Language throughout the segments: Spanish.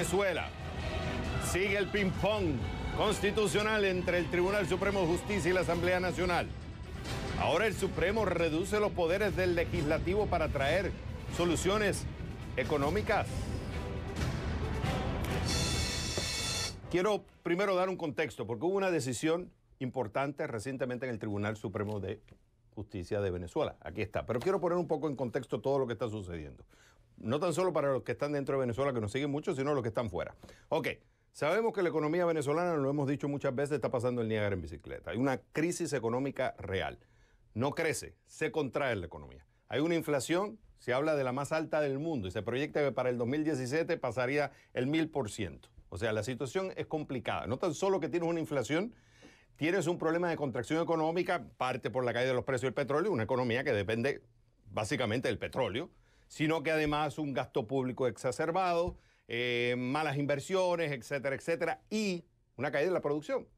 Venezuela. Sigue el ping-pong constitucional entre el Tribunal Supremo de Justicia y la Asamblea Nacional. Ahora el Supremo reduce los poderes del legislativo para traer soluciones económicas. Quiero primero dar un contexto, porque hubo una decisión importante recientemente en el Tribunal Supremo de Justicia de Venezuela. Aquí está. Pero quiero poner un poco en contexto todo lo que está sucediendo no tan solo para los que están dentro de Venezuela, que nos siguen mucho, sino los que están fuera. Ok, sabemos que la economía venezolana, lo hemos dicho muchas veces, está pasando el Niágara en bicicleta. Hay una crisis económica real. No crece, se contrae la economía. Hay una inflación, se habla de la más alta del mundo y se proyecta que para el 2017 pasaría el 1000%. O sea, la situación es complicada. No tan solo que tienes una inflación, tienes un problema de contracción económica, parte por la caída de los precios del petróleo, una economía que depende básicamente del petróleo, sino que además un gasto público exacerbado, eh, malas inversiones, etcétera, etcétera, y una caída de la producción.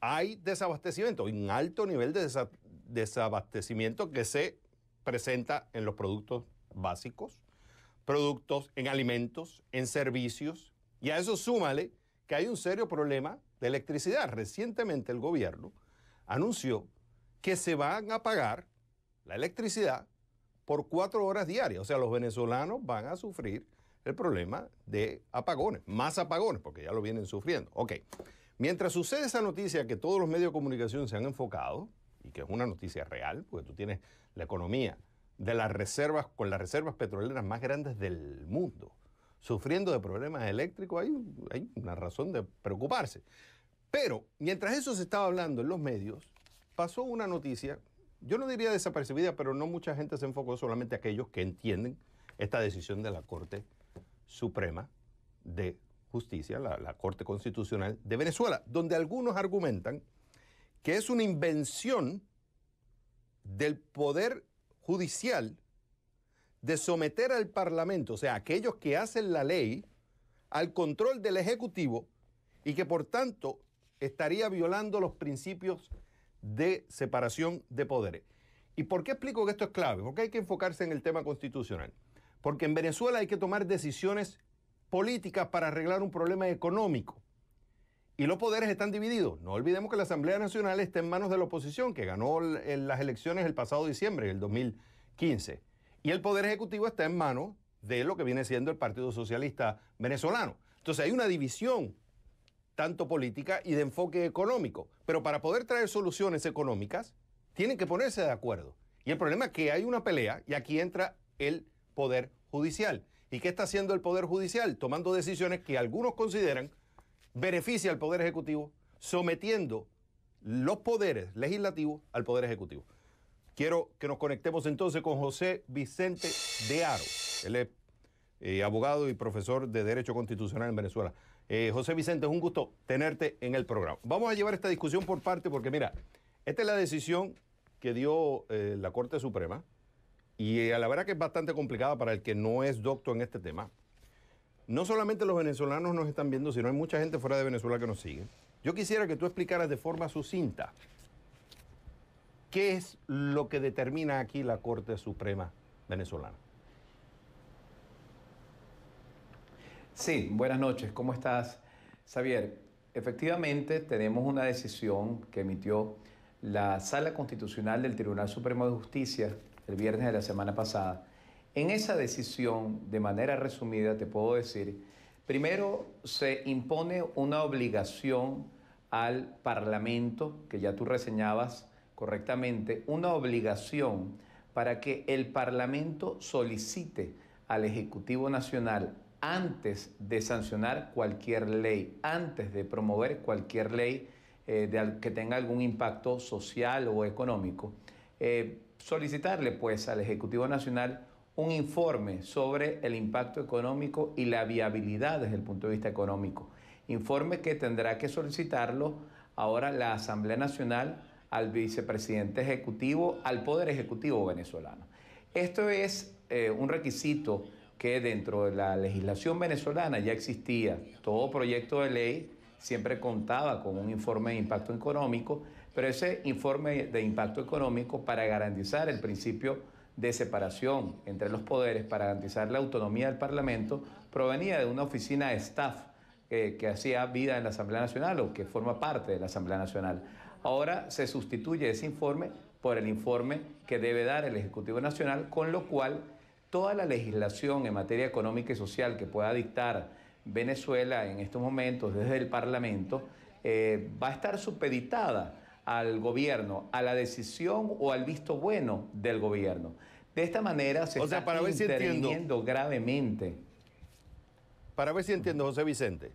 Hay desabastecimiento, un alto nivel de desabastecimiento que se presenta en los productos básicos, productos en alimentos, en servicios, y a eso súmale que hay un serio problema de electricidad. Recientemente el gobierno anunció que se van a pagar la electricidad por cuatro horas diarias. O sea, los venezolanos van a sufrir el problema de apagones, más apagones, porque ya lo vienen sufriendo. Ok, mientras sucede esa noticia que todos los medios de comunicación se han enfocado, y que es una noticia real, porque tú tienes la economía de las reservas, con las reservas petroleras más grandes del mundo, sufriendo de problemas eléctricos, hay, hay una razón de preocuparse. Pero mientras eso se estaba hablando en los medios, pasó una noticia yo no diría desapercibida, pero no mucha gente se enfocó solamente a aquellos que entienden esta decisión de la Corte Suprema de Justicia, la, Corte Constitucional de Venezuela, donde algunos argumentan que es una invención del poder judicial de someter al Parlamento, o sea, aquellos que hacen la ley, al control del Ejecutivo y que por tanto estaría violando los principios de separación de poderes. ¿Y por qué explico que esto es clave? Porque hay que enfocarse en el tema constitucional. Porque en Venezuela hay que tomar decisiones políticas para arreglar un problema económico. Y los poderes están divididos. No olvidemos que la Asamblea Nacional está en manos de la oposición, que ganó las elecciones el pasado diciembre del 2015. Y el Poder Ejecutivo está en manos de lo que viene siendo el Partido Socialista Venezolano. Entonces hay una división tanto política y de enfoque económico. Pero para poder traer soluciones económicas, tienen que ponerse de acuerdo. Y el problema es que hay una pelea y aquí entra el Poder Judicial. ¿Y qué está haciendo el Poder Judicial? Tomando decisiones que algunos consideran beneficia al Poder Ejecutivo, sometiendo los poderes legislativos al Poder Ejecutivo. Quiero que nos conectemos entonces con José Vicente de Aro. Él es eh, abogado y profesor de Derecho Constitucional en Venezuela. Eh, José Vicente, es un gusto tenerte en el programa. Vamos a llevar esta discusión por parte porque mira, esta es la decisión que dio eh, la Corte Suprema y eh, a la verdad que es bastante complicada para el que no es docto en este tema. No solamente los venezolanos nos están viendo, sino hay mucha gente fuera de Venezuela que nos sigue. Yo quisiera que tú explicaras de forma sucinta qué es lo que determina aquí la Corte Suprema venezolana. Sí, buenas noches, ¿cómo estás? Xavier, efectivamente tenemos una decisión que emitió la Sala Constitucional del Tribunal Supremo de Justicia el viernes de la semana pasada. En esa decisión, de manera resumida, te puedo decir, primero se impone una obligación al Parlamento, que ya tú reseñabas correctamente, una obligación para que el Parlamento solicite al Ejecutivo Nacional antes de sancionar cualquier ley, antes de promover cualquier ley eh, que tenga algún impacto social o económico, eh, solicitarle pues al Ejecutivo Nacional un informe sobre el impacto económico y la viabilidad desde el punto de vista económico. Informe que tendrá que solicitarlo ahora la Asamblea Nacional al vicepresidente ejecutivo, al Poder Ejecutivo venezolano. Esto es eh, un requisito que dentro de la legislación venezolana ya existía. Todo proyecto de ley siempre contaba con un informe de impacto económico, pero ese informe de impacto económico para garantizar el principio de separación entre los poderes, para garantizar la autonomía del Parlamento, provenía de una oficina de staff eh, que hacía vida en la Asamblea Nacional o que forma parte de la Asamblea Nacional. Ahora se sustituye ese informe por el informe que debe dar el Ejecutivo Nacional, con lo cual toda la legislación en materia económica y social que pueda dictar Venezuela en estos momentos desde el Parlamento eh, va a estar supeditada al gobierno, a la decisión o al visto bueno del gobierno. De esta manera se está interviniendo gravemente. Para ver si entiendo, José Vicente.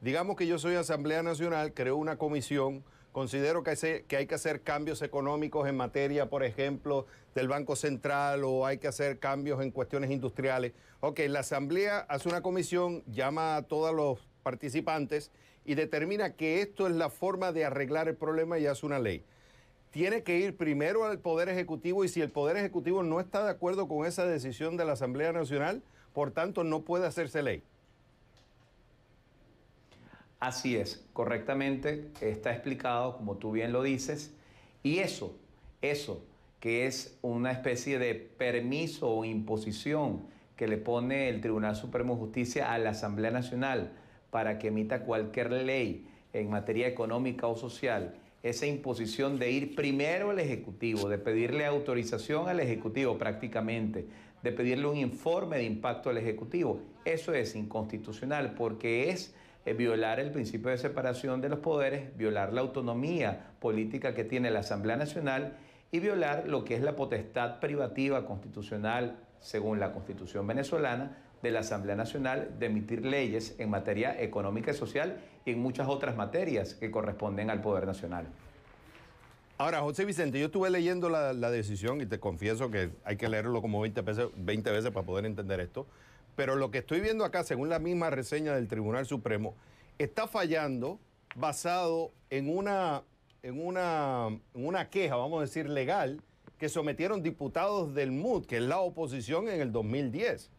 Digamos que yo soy Asamblea Nacional, creo una comisión Considero que, hay que hacer cambios económicos en materia, por ejemplo, del Banco Central o hay que hacer cambios en cuestiones industriales. Ok, la Asamblea hace una comisión, llama a todos los participantes y determina que esto es la forma de arreglar el problema y hace una ley tiene que ir primero al Poder Ejecutivo y si el Poder Ejecutivo no está de acuerdo con esa decisión de la Asamblea Nacional, por tanto no puede hacerse ley. Así es, correctamente está explicado, como tú bien lo dices, y eso, eso, que es una especie de permiso o imposición que le pone el Tribunal Supremo de Justicia a la Asamblea Nacional para que emita cualquier ley en materia económica o social, esa imposición de ir primero al Ejecutivo, de pedirle autorización al Ejecutivo prácticamente, de pedirle un informe de impacto al Ejecutivo, eso es inconstitucional porque es violar el principio de separación de los poderes, violar la autonomía política que tiene la Asamblea Nacional y violar lo que es la potestad privativa constitucional, según la Constitución venezolana, de la Asamblea Nacional de emitir leyes en materia económica y social y en muchas otras materias que corresponden al Poder Nacional. Ahora, José Vicente, yo estuve leyendo la, decisión y te confieso que hay que leerlo como 20 20 veces para poder entender esto. Pero lo que estoy viendo acá, según la misma reseña del Tribunal Supremo, está fallando basado en una, en una, queja, vamos a decir, legal, que sometieron diputados del MUD, que es la oposición, en el 2010.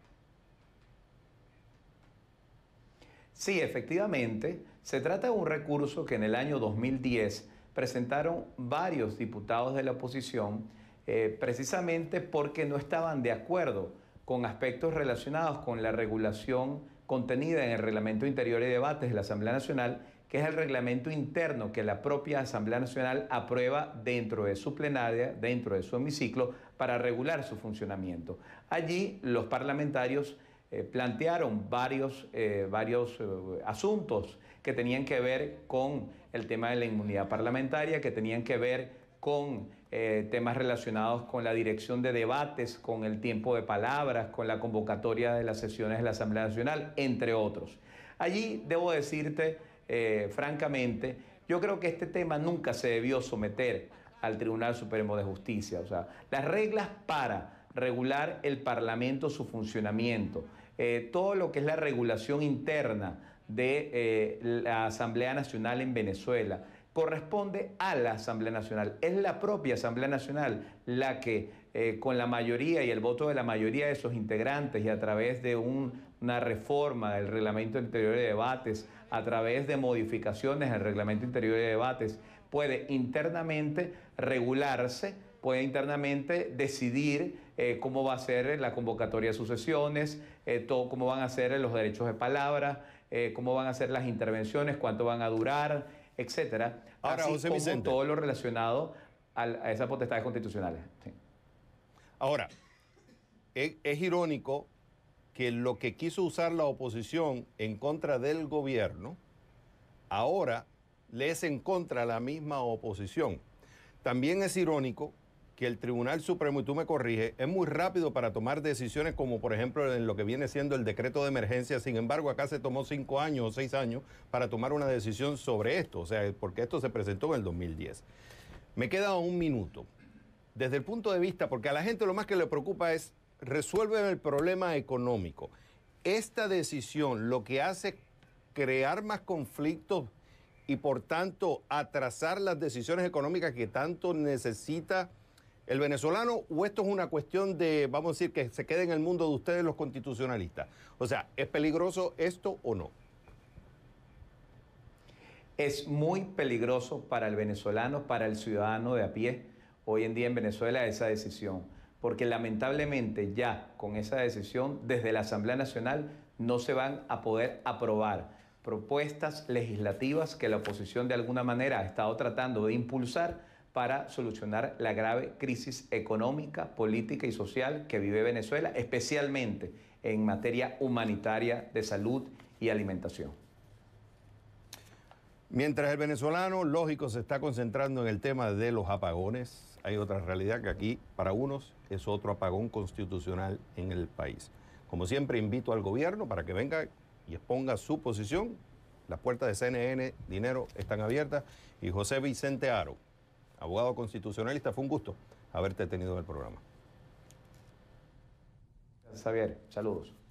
Sí, efectivamente, se trata de un recurso que en el año 2010 presentaron varios diputados de la oposición, eh, precisamente porque no estaban de acuerdo con aspectos relacionados con la regulación contenida en el Reglamento Interior y Debates de la Asamblea Nacional, que es el reglamento interno que la propia Asamblea Nacional aprueba dentro de su plenaria, dentro de su hemiciclo, para regular su funcionamiento. Allí los parlamentarios eh, plantearon varios, eh, varios eh, asuntos que tenían que ver con el tema de la inmunidad parlamentaria, que tenían que ver con eh, temas relacionados con la dirección de debates, con el tiempo de palabras, con la convocatoria de las sesiones de la Asamblea Nacional, entre otros. Allí debo decirte, eh, francamente, yo creo que este tema nunca se debió someter al Tribunal Supremo de Justicia. O sea, las reglas para regular el Parlamento, su funcionamiento, eh, todo lo que es la regulación interna de la Asamblea Nacional en Venezuela, corresponde a la Asamblea Nacional. Es la propia Asamblea Nacional la que eh, con la mayoría y el voto de la mayoría de sus integrantes y a través de una reforma del reglamento interior de debates, a través de modificaciones al reglamento interior de debates, puede internamente regularse puede internamente decidir eh, cómo va a ser la convocatoria de sucesiones, eh, cómo van a ser los derechos de palabra, cómo van a ser las intervenciones, cuánto van a durar, etcétera. Ahora, así todo lo relacionado a, esas potestades constitucionales. Ahora, es, es irónico que lo que quiso usar la oposición en contra del gobierno, ahora le es en contra a la misma oposición. También es irónico que el Tribunal Supremo, y tú me corriges, es muy rápido para tomar decisiones como por ejemplo en lo que viene siendo el decreto de emergencia. Sin embargo, acá se tomó cinco años o seis años para tomar una decisión sobre esto, o sea, porque esto se presentó en el 2010. Me queda un minuto. Desde el punto de vista, porque a la gente lo más que le preocupa es resuelven el problema económico. Esta decisión lo que hace crear más conflictos y por tanto atrasar las decisiones económicas que tanto necesita el venezolano o esto es una cuestión de, vamos a decir, que se quede en el mundo de ustedes los constitucionalistas? O sea, ¿es peligroso esto o no? Es muy peligroso para el venezolano, para el ciudadano de a pie, hoy en día en Venezuela, esa decisión. Porque lamentablemente ya con esa decisión desde la Asamblea Nacional no se van a poder aprobar propuestas legislativas que la oposición de alguna manera ha estado tratando de impulsar para solucionar la grave crisis económica, política y social que vive Venezuela, especialmente en materia humanitaria de salud y alimentación. Mientras el venezolano, lógico, se está concentrando en el tema de los apagones, hay otra realidad que aquí, para unos, es otro apagón constitucional en el país. Como siempre, invito al gobierno para que venga y exponga su posición. Las puertas de CNN Dinero están abiertas y José Vicente Aro, abogado constitucionalista. Fue un gusto haberte tenido en el programa. Javier. saludos.